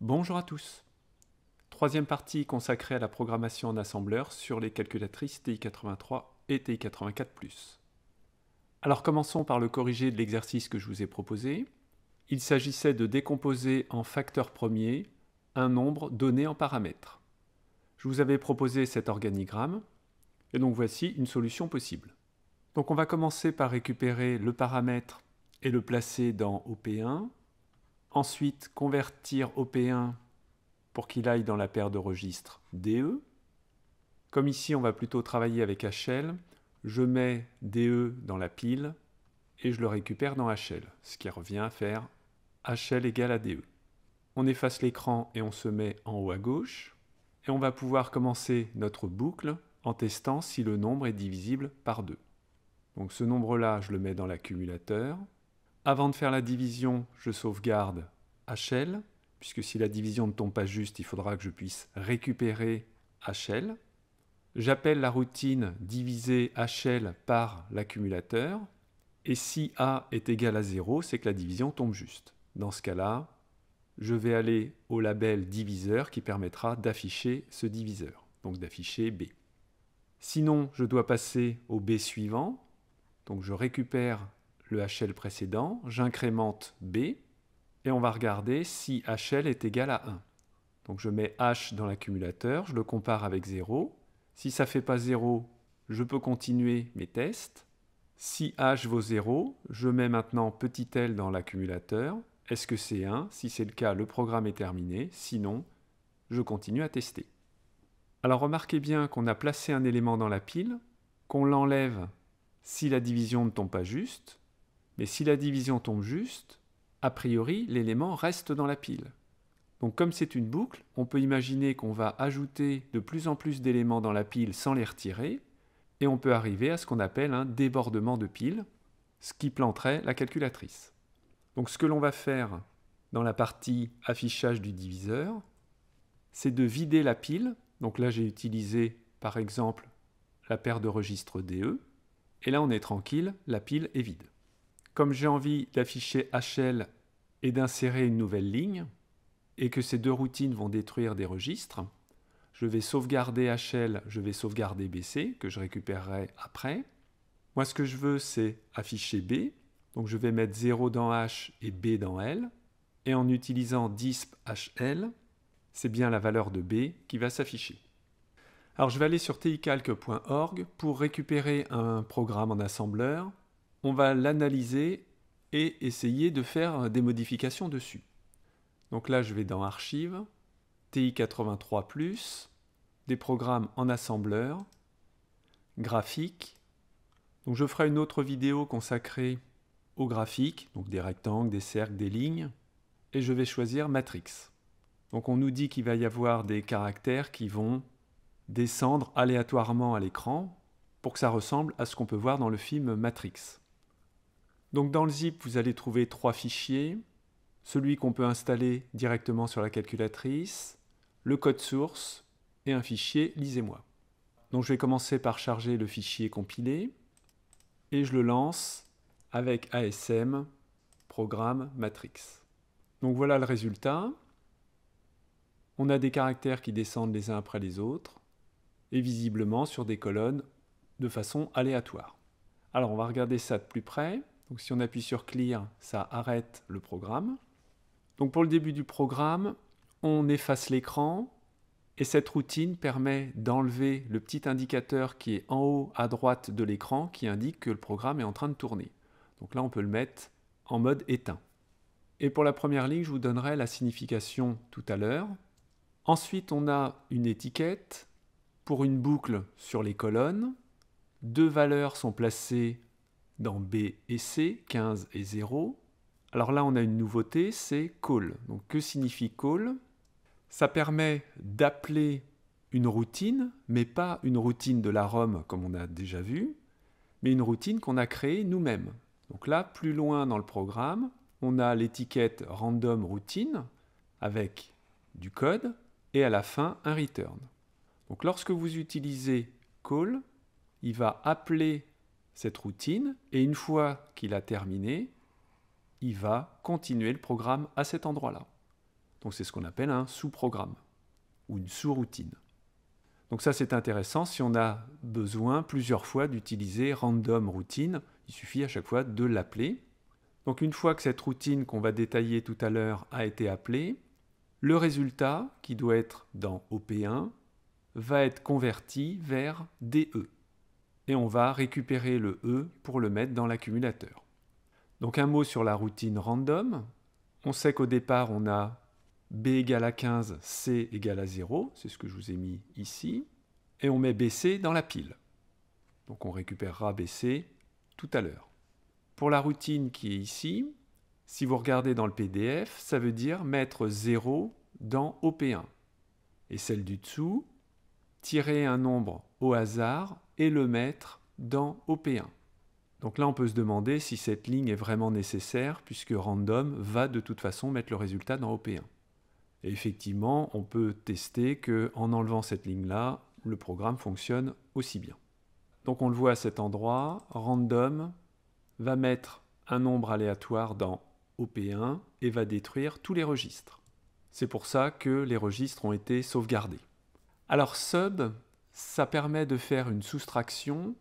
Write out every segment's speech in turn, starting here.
Bonjour à tous. Troisième partie consacrée à la programmation en assembleur sur les calculatrices TI-83 et TI-84+. Alors commençons par le corrigé de l'exercice que je vous ai proposé. Il s'agissait de décomposer en facteurs premiers un nombre donné en paramètres. Je vous avais proposé cet organigramme, et donc voici une solution possible. Donc on va commencer par récupérer le paramètre et le placer dans OP1, Ensuite, convertir op 1 pour qu'il aille dans la paire de registres DE. Comme ici, on va plutôt travailler avec HL, je mets DE dans la pile et je le récupère dans HL, ce qui revient à faire HL égale à DE. On efface l'écran et on se met en haut à gauche. Et on va pouvoir commencer notre boucle en testant si le nombre est divisible par 2. Donc ce nombre-là, je le mets dans l'accumulateur. Avant de faire la division, je sauvegarde HL, puisque si la division ne tombe pas juste, il faudra que je puisse récupérer HL. J'appelle la routine diviser HL par l'accumulateur. Et si A est égal à 0, c'est que la division tombe juste. Dans ce cas-là, je vais aller au label diviseur qui permettra d'afficher ce diviseur, donc d'afficher B. Sinon, je dois passer au B suivant. Donc je récupère le HL précédent, j'incrémente B, et on va regarder si HL est égal à 1. Donc je mets H dans l'accumulateur, je le compare avec 0. Si ça ne fait pas 0, je peux continuer mes tests. Si H vaut 0, je mets maintenant petit L dans l'accumulateur. Est-ce que c'est 1 Si c'est le cas, le programme est terminé. Sinon, je continue à tester. Alors remarquez bien qu'on a placé un élément dans la pile, qu'on l'enlève si la division ne tombe pas juste, mais si la division tombe juste, a priori, l'élément reste dans la pile. Donc comme c'est une boucle, on peut imaginer qu'on va ajouter de plus en plus d'éléments dans la pile sans les retirer, et on peut arriver à ce qu'on appelle un débordement de pile, ce qui planterait la calculatrice. Donc ce que l'on va faire dans la partie affichage du diviseur, c'est de vider la pile. Donc là j'ai utilisé par exemple la paire de registres DE, et là on est tranquille, la pile est vide comme j'ai envie d'afficher HL et d'insérer une nouvelle ligne, et que ces deux routines vont détruire des registres, je vais sauvegarder HL, je vais sauvegarder BC, que je récupérerai après. Moi, ce que je veux, c'est afficher B, donc je vais mettre 0 dans H et B dans L, et en utilisant disp HL, c'est bien la valeur de B qui va s'afficher. Alors je vais aller sur ticalc.org pour récupérer un programme en assembleur on va l'analyser et essayer de faire des modifications dessus. Donc là, je vais dans Archives, TI-83+, des programmes en assembleur, graphique. Donc je ferai une autre vidéo consacrée aux graphiques, donc des rectangles, des cercles, des lignes, et je vais choisir Matrix. Donc on nous dit qu'il va y avoir des caractères qui vont descendre aléatoirement à l'écran pour que ça ressemble à ce qu'on peut voir dans le film Matrix. Donc dans le zip, vous allez trouver trois fichiers. Celui qu'on peut installer directement sur la calculatrice, le code source et un fichier lisez-moi. Donc je vais commencer par charger le fichier compilé et je le lance avec ASM programme matrix. Donc voilà le résultat. On a des caractères qui descendent les uns après les autres et visiblement sur des colonnes de façon aléatoire. Alors on va regarder ça de plus près. Donc si on appuie sur Clear, ça arrête le programme. Donc pour le début du programme, on efface l'écran et cette routine permet d'enlever le petit indicateur qui est en haut à droite de l'écran qui indique que le programme est en train de tourner. Donc là, on peut le mettre en mode éteint. Et pour la première ligne, je vous donnerai la signification tout à l'heure. Ensuite, on a une étiquette pour une boucle sur les colonnes. Deux valeurs sont placées dans B et C, 15 et 0. Alors là, on a une nouveauté, c'est call. Donc que signifie call Ça permet d'appeler une routine, mais pas une routine de la ROM comme on a déjà vu, mais une routine qu'on a créée nous-mêmes. Donc là, plus loin dans le programme, on a l'étiquette random routine avec du code et à la fin un return. Donc lorsque vous utilisez call, il va appeler cette routine et une fois qu'il a terminé, il va continuer le programme à cet endroit-là. Donc c'est ce qu'on appelle un sous-programme ou une sous-routine. Donc ça c'est intéressant si on a besoin plusieurs fois d'utiliser random routine, il suffit à chaque fois de l'appeler. Donc une fois que cette routine qu'on va détailler tout à l'heure a été appelée, le résultat qui doit être dans OP1 va être converti vers DE et on va récupérer le E pour le mettre dans l'accumulateur. Donc un mot sur la routine random. On sait qu'au départ, on a B égale à 15, C égale à 0, c'est ce que je vous ai mis ici, et on met BC dans la pile. Donc on récupérera BC tout à l'heure. Pour la routine qui est ici, si vous regardez dans le PDF, ça veut dire mettre 0 dans OP1. Et celle du dessous, tirer un nombre au hasard et le mettre dans OP1. Donc là, on peut se demander si cette ligne est vraiment nécessaire, puisque random va de toute façon mettre le résultat dans OP1. Et effectivement, on peut tester que en enlevant cette ligne-là, le programme fonctionne aussi bien. Donc on le voit à cet endroit, random va mettre un nombre aléatoire dans OP1 et va détruire tous les registres. C'est pour ça que les registres ont été sauvegardés. Alors sub, ça permet de faire une soustraction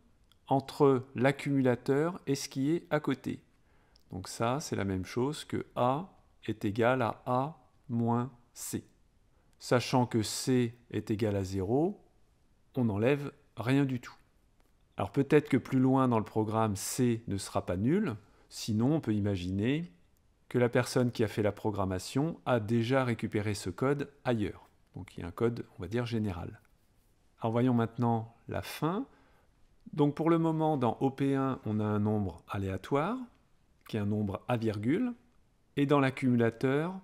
entre l'accumulateur et ce qui est à côté. Donc ça, c'est la même chose que A est égal à A moins C. Sachant que C est égal à 0, on n'enlève rien du tout. Alors peut-être que plus loin dans le programme, C ne sera pas nul, sinon on peut imaginer que la personne qui a fait la programmation a déjà récupéré ce code ailleurs. Donc il y a un code, on va dire, général. Alors voyons maintenant la fin. Donc pour le moment, dans OP1, on a un nombre aléatoire, qui est un nombre à virgule, et dans l'accumulateur,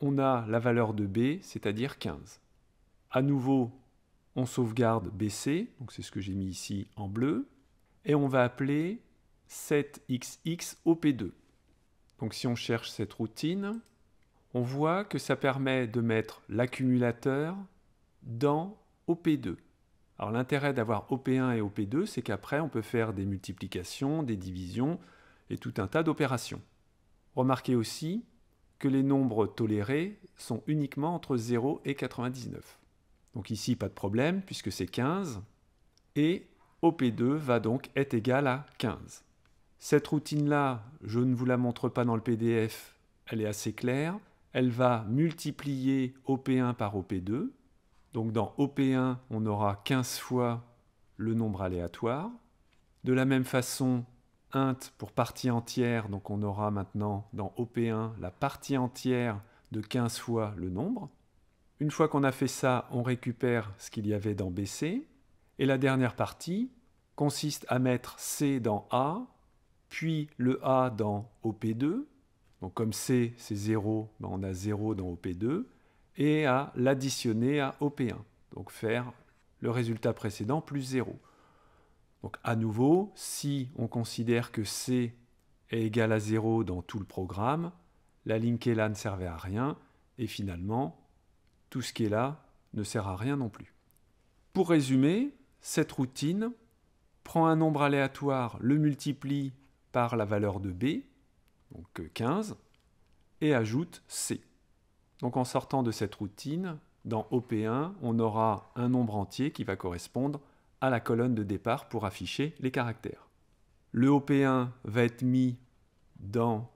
on a la valeur de B, c'est-à-dire 15. À nouveau, on sauvegarde BC, donc c'est ce que j'ai mis ici en bleu, et on va appeler 7xx OP2. Donc si on cherche cette routine, on voit que ça permet de mettre l'accumulateur dans OP2. Alors l'intérêt d'avoir OP1 et OP2, c'est qu'après, on peut faire des multiplications, des divisions et tout un tas d'opérations. Remarquez aussi que les nombres tolérés sont uniquement entre 0 et 99. Donc ici, pas de problème, puisque c'est 15. Et OP2 va donc être égal à 15. Cette routine-là, je ne vous la montre pas dans le PDF, elle est assez claire. Elle va multiplier OP1 par OP2, donc dans OP1, on aura 15 fois le nombre aléatoire. De la même façon, int pour partie entière, donc on aura maintenant dans OP1 la partie entière de 15 fois le nombre. Une fois qu'on a fait ça, on récupère ce qu'il y avait dans BC. Et la dernière partie consiste à mettre C dans A, puis le A dans OP2. Donc comme C c'est 0, ben on a 0 dans OP2 et à l'additionner à OP1. Donc faire le résultat précédent plus 0. Donc à nouveau, si on considère que C est égal à 0 dans tout le programme, la ligne qui est là ne servait à rien, et finalement, tout ce qui est là ne sert à rien non plus. Pour résumer, cette routine prend un nombre aléatoire, le multiplie par la valeur de B, donc 15, et ajoute C. Donc en sortant de cette routine, dans OP1, on aura un nombre entier qui va correspondre à la colonne de départ pour afficher les caractères. Le OP1 va être mis dans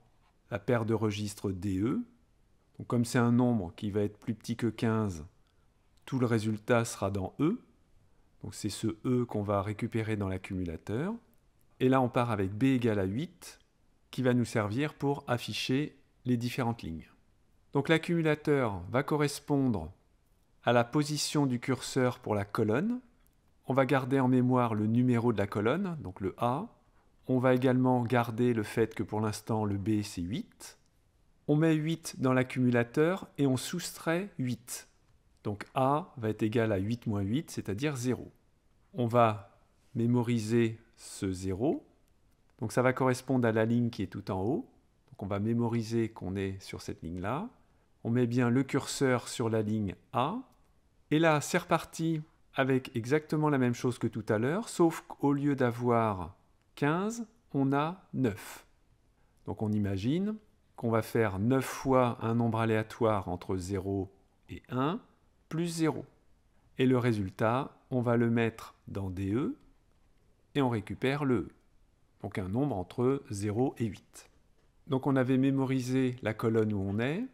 la paire de registres DE. Donc comme c'est un nombre qui va être plus petit que 15, tout le résultat sera dans E. Donc c'est ce E qu'on va récupérer dans l'accumulateur. Et là, on part avec B égale à 8, qui va nous servir pour afficher les différentes lignes. Donc l'accumulateur va correspondre à la position du curseur pour la colonne. On va garder en mémoire le numéro de la colonne, donc le A. On va également garder le fait que pour l'instant le B c'est 8. On met 8 dans l'accumulateur et on soustrait 8. Donc A va être égal à 8 moins 8, c'est-à-dire 0. On va mémoriser ce 0. Donc ça va correspondre à la ligne qui est tout en haut. Donc on va mémoriser qu'on est sur cette ligne-là on met bien le curseur sur la ligne A. Et là, c'est reparti avec exactement la même chose que tout à l'heure, sauf qu'au lieu d'avoir 15, on a 9. Donc on imagine qu'on va faire 9 fois un nombre aléatoire entre 0 et 1, plus 0. Et le résultat, on va le mettre dans DE, e et on récupère le E. Donc un nombre entre 0 et 8. Donc on avait mémorisé la colonne où on est,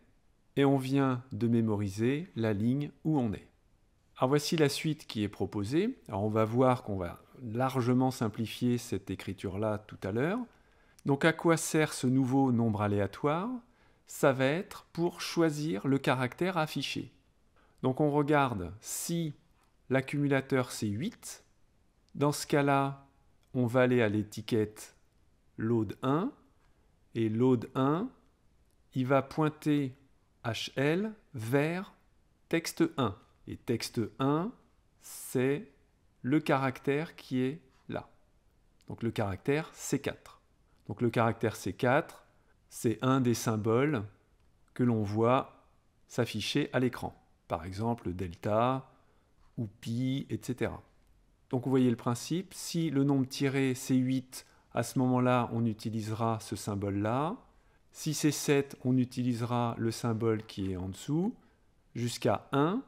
et on vient de mémoriser la ligne où on est. Alors voici la suite qui est proposée. on va voir qu'on va largement simplifier cette écriture-là tout à l'heure. Donc à quoi sert ce nouveau nombre aléatoire Ça va être pour choisir le caractère affiché. Donc on regarde si l'accumulateur c'est 8. Dans ce cas-là, on va aller à l'étiquette load 1. Et load 1, il va pointer HL vers texte 1. Et texte 1, c'est le caractère qui est là. Donc le caractère C4. Donc le caractère C4, c'est un des symboles que l'on voit s'afficher à l'écran. Par exemple, delta ou pi, etc. Donc vous voyez le principe, si le nombre tiré c'est 8, à ce moment-là, on utilisera ce symbole-là. Si c'est 7, on utilisera le symbole qui est en dessous jusqu'à 1,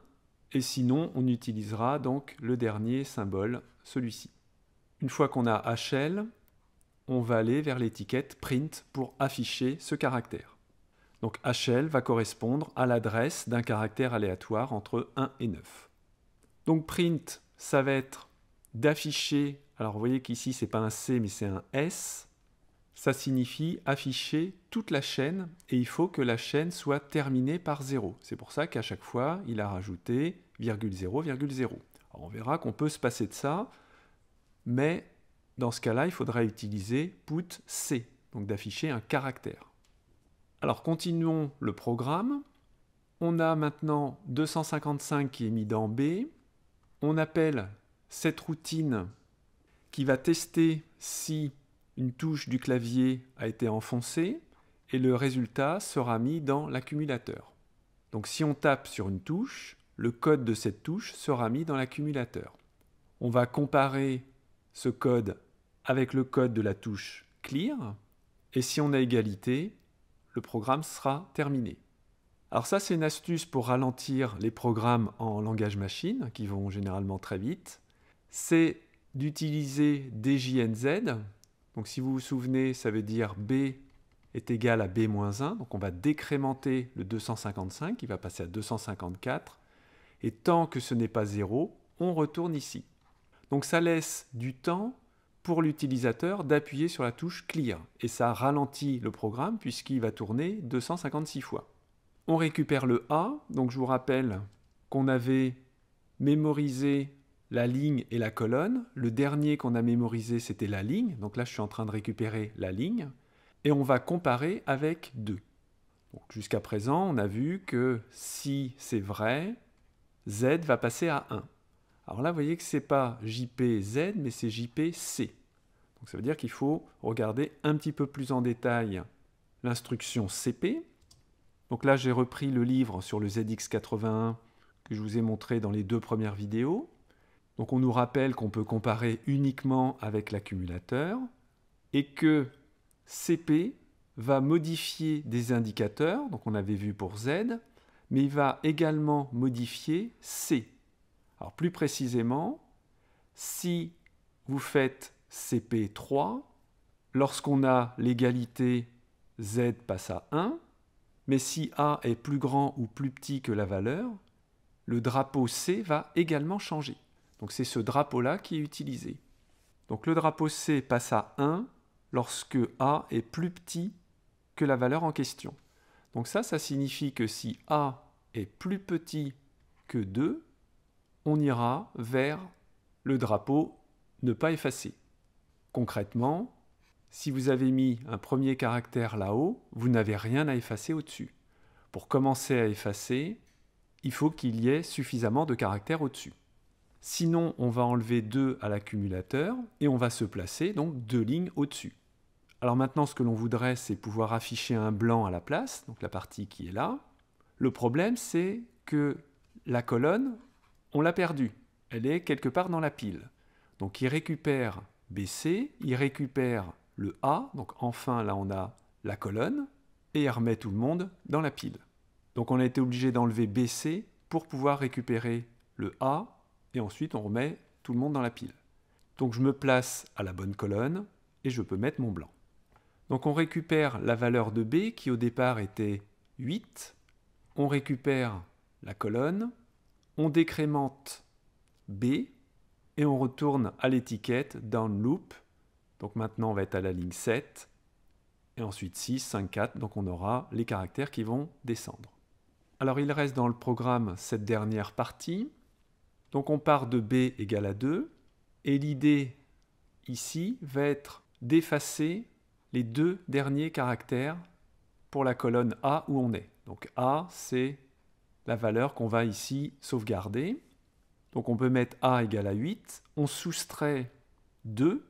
et sinon on utilisera donc le dernier symbole, celui-ci. Une fois qu'on a HL, on va aller vers l'étiquette print pour afficher ce caractère. Donc HL va correspondre à l'adresse d'un caractère aléatoire entre 1 et 9. Donc print, ça va être d'afficher, alors vous voyez qu'ici c'est pas un C mais c'est un S, ça signifie afficher toute la chaîne et il faut que la chaîne soit terminée par 0. C'est pour ça qu'à chaque fois, il a rajouté 0,0, On verra qu'on peut se passer de ça, mais dans ce cas-là, il faudra utiliser put C, donc d'afficher un caractère. Alors continuons le programme. On a maintenant 255 qui est mis dans B. On appelle cette routine qui va tester si une touche du clavier a été enfoncée et le résultat sera mis dans l'accumulateur. Donc si on tape sur une touche, le code de cette touche sera mis dans l'accumulateur. On va comparer ce code avec le code de la touche clear et si on a égalité, le programme sera terminé. Alors ça c'est une astuce pour ralentir les programmes en langage machine qui vont généralement très vite. C'est d'utiliser DJNZ donc si vous vous souvenez, ça veut dire B est égal à B-1, donc on va décrémenter le 255, il va passer à 254, et tant que ce n'est pas 0, on retourne ici. Donc ça laisse du temps pour l'utilisateur d'appuyer sur la touche Clear, et ça ralentit le programme puisqu'il va tourner 256 fois. On récupère le A, donc je vous rappelle qu'on avait mémorisé la ligne et la colonne. Le dernier qu'on a mémorisé, c'était la ligne. Donc là, je suis en train de récupérer la ligne. Et on va comparer avec 2. Jusqu'à présent, on a vu que si c'est vrai, z va passer à 1. Alors là, vous voyez que ce n'est pas JPZ, mais c'est JPC. Donc ça veut dire qu'il faut regarder un petit peu plus en détail l'instruction CP. Donc là, j'ai repris le livre sur le ZX81 que je vous ai montré dans les deux premières vidéos. Donc on nous rappelle qu'on peut comparer uniquement avec l'accumulateur et que CP va modifier des indicateurs, donc on avait vu pour Z, mais il va également modifier C. Alors plus précisément, si vous faites CP3, lorsqu'on a l'égalité Z passe à 1, mais si A est plus grand ou plus petit que la valeur, le drapeau C va également changer. Donc c'est ce drapeau-là qui est utilisé. Donc le drapeau C passe à 1 lorsque A est plus petit que la valeur en question. Donc ça, ça signifie que si A est plus petit que 2, on ira vers le drapeau ne pas effacer. Concrètement, si vous avez mis un premier caractère là-haut, vous n'avez rien à effacer au-dessus. Pour commencer à effacer, il faut qu'il y ait suffisamment de caractères au-dessus. Sinon, on va enlever 2 à l'accumulateur et on va se placer donc deux lignes au-dessus. Alors maintenant, ce que l'on voudrait, c'est pouvoir afficher un blanc à la place, donc la partie qui est là. Le problème, c'est que la colonne, on l'a perdue. Elle est quelque part dans la pile. Donc il récupère BC, il récupère le A, donc enfin là on a la colonne, et il remet tout le monde dans la pile. Donc on a été obligé d'enlever BC pour pouvoir récupérer le A et ensuite on remet tout le monde dans la pile. Donc je me place à la bonne colonne et je peux mettre mon blanc. Donc on récupère la valeur de B qui au départ était 8, on récupère la colonne, on décrémente B et on retourne à l'étiquette down loop. Donc maintenant on va être à la ligne 7 et ensuite 6, 5, 4, donc on aura les caractères qui vont descendre. Alors il reste dans le programme cette dernière partie. Donc on part de b égale à 2, et l'idée ici va être d'effacer les deux derniers caractères pour la colonne A où on est. Donc A, c'est la valeur qu'on va ici sauvegarder. Donc on peut mettre A égale à 8, on soustrait 2,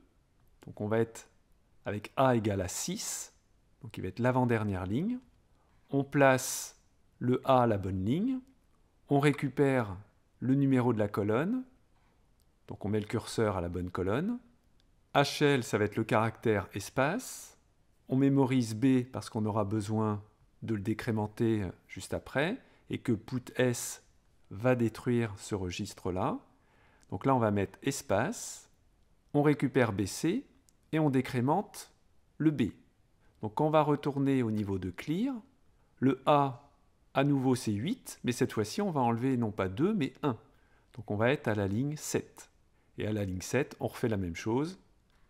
donc on va être avec A égale à 6, donc il va être l'avant-dernière ligne. On place le A à la bonne ligne, on récupère le numéro de la colonne. Donc on met le curseur à la bonne colonne. HL, ça va être le caractère espace. On mémorise B parce qu'on aura besoin de le décrémenter juste après et que put S va détruire ce registre-là. Donc là, on va mettre espace, on récupère BC et on décrémente le B. Donc on va retourner au niveau de clear. Le A à nouveau, c'est 8, mais cette fois-ci, on va enlever non pas 2, mais 1. Donc on va être à la ligne 7. Et à la ligne 7, on refait la même chose.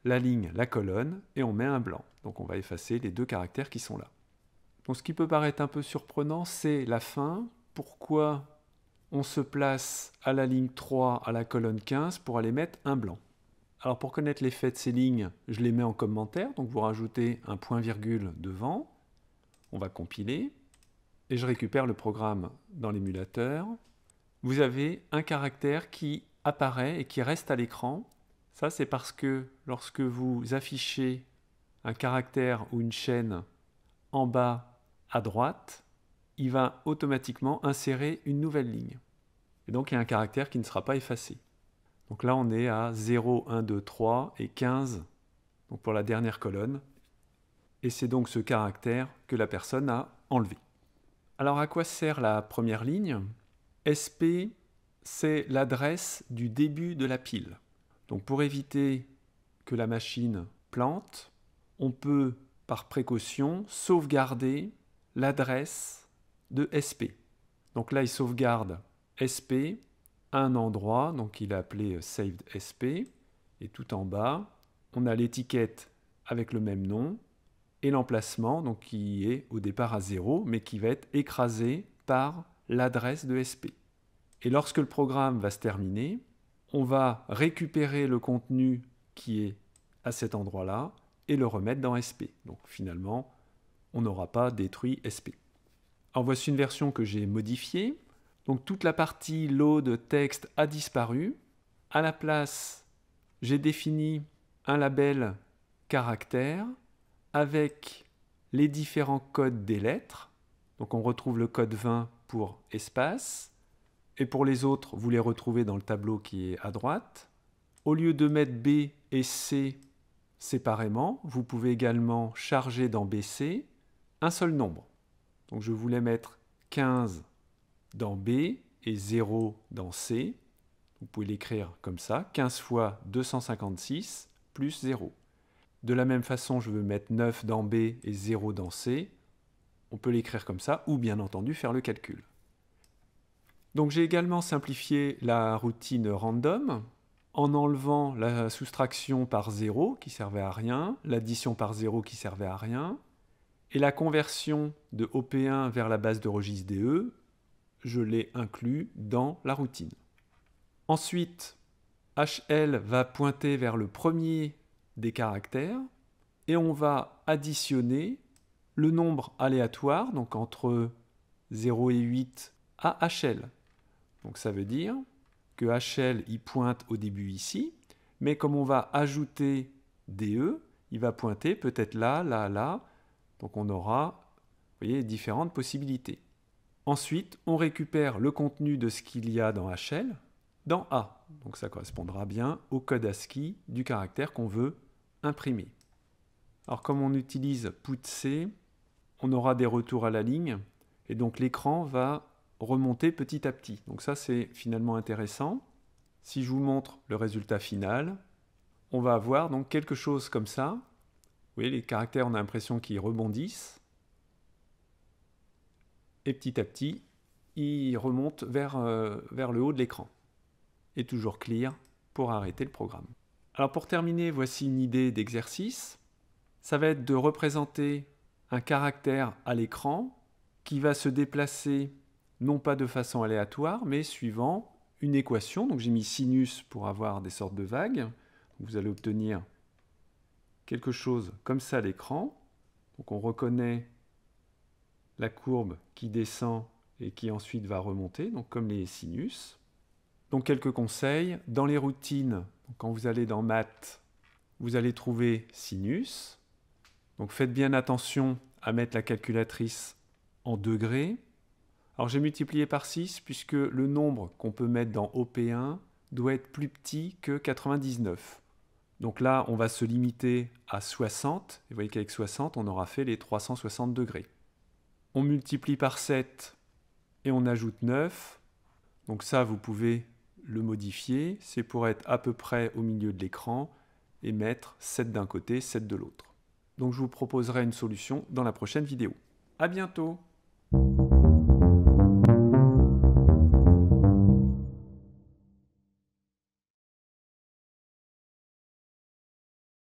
La ligne, la colonne, et on met un blanc. Donc on va effacer les deux caractères qui sont là. Donc ce qui peut paraître un peu surprenant, c'est la fin. Pourquoi on se place à la ligne 3, à la colonne 15, pour aller mettre un blanc Alors pour connaître l'effet de ces lignes, je les mets en commentaire. Donc vous rajoutez un point-virgule devant. On va compiler et je récupère le programme dans l'émulateur, vous avez un caractère qui apparaît et qui reste à l'écran. Ça, c'est parce que lorsque vous affichez un caractère ou une chaîne en bas à droite, il va automatiquement insérer une nouvelle ligne. Et donc, il y a un caractère qui ne sera pas effacé. Donc là, on est à 0, 1, 2, 3 et 15 donc pour la dernière colonne. Et c'est donc ce caractère que la personne a enlevé. Alors à quoi sert la première ligne SP, c'est l'adresse du début de la pile. Donc pour éviter que la machine plante, on peut par précaution sauvegarder l'adresse de SP. Donc là, il sauvegarde SP à un endroit, donc il a appelé euh, saved SP, et tout en bas, on a l'étiquette avec le même nom, et l'emplacement, donc qui est au départ à 0, mais qui va être écrasé par l'adresse de SP. Et lorsque le programme va se terminer, on va récupérer le contenu qui est à cet endroit-là et le remettre dans SP. Donc finalement, on n'aura pas détruit SP. En voici une version que j'ai modifiée. Donc toute la partie load texte a disparu. À la place, j'ai défini un label caractère avec les différents codes des lettres. Donc on retrouve le code 20 pour espace. Et pour les autres, vous les retrouvez dans le tableau qui est à droite. Au lieu de mettre B et C séparément, vous pouvez également charger dans BC un seul nombre. Donc je voulais mettre 15 dans B et 0 dans C. Vous pouvez l'écrire comme ça, 15 fois 256 plus 0. De la même façon, je veux mettre 9 dans B et 0 dans C. On peut l'écrire comme ça, ou bien entendu faire le calcul. Donc j'ai également simplifié la routine random en enlevant la soustraction par 0 qui servait à rien, l'addition par 0 qui servait à rien, et la conversion de OP1 vers la base de registre DE, je l'ai inclus dans la routine. Ensuite, HL va pointer vers le premier des caractères et on va additionner le nombre aléatoire, donc entre 0 et 8, à HL. Donc ça veut dire que HL, il pointe au début ici, mais comme on va ajouter DE, e, il va pointer peut-être là, là, là. Donc on aura vous voyez, différentes possibilités. Ensuite, on récupère le contenu de ce qu'il y a dans HL dans A. Donc ça correspondra bien au code ASCII du caractère qu'on veut imprimé. Alors comme on utilise put-c, on aura des retours à la ligne et donc l'écran va remonter petit à petit. Donc ça c'est finalement intéressant. Si je vous montre le résultat final, on va avoir donc quelque chose comme ça. Vous voyez les caractères, on a l'impression qu'ils rebondissent. Et petit à petit, ils remontent vers, euh, vers le haut de l'écran. Et toujours clear pour arrêter le programme. Alors pour terminer, voici une idée d'exercice. Ça va être de représenter un caractère à l'écran qui va se déplacer non pas de façon aléatoire, mais suivant une équation. Donc j'ai mis sinus pour avoir des sortes de vagues. Vous allez obtenir quelque chose comme ça à l'écran. Donc on reconnaît la courbe qui descend et qui ensuite va remonter, donc comme les sinus. Donc quelques conseils, dans les routines, quand vous allez dans math vous allez trouver sinus. Donc faites bien attention à mettre la calculatrice en degrés. Alors j'ai multiplié par 6 puisque le nombre qu'on peut mettre dans OP1 doit être plus petit que 99. Donc là, on va se limiter à 60. Et vous voyez qu'avec 60, on aura fait les 360 degrés. On multiplie par 7 et on ajoute 9. Donc ça, vous pouvez le modifier, c'est pour être à peu près au milieu de l'écran et mettre 7 d'un côté, 7 de l'autre. Donc je vous proposerai une solution dans la prochaine vidéo. A bientôt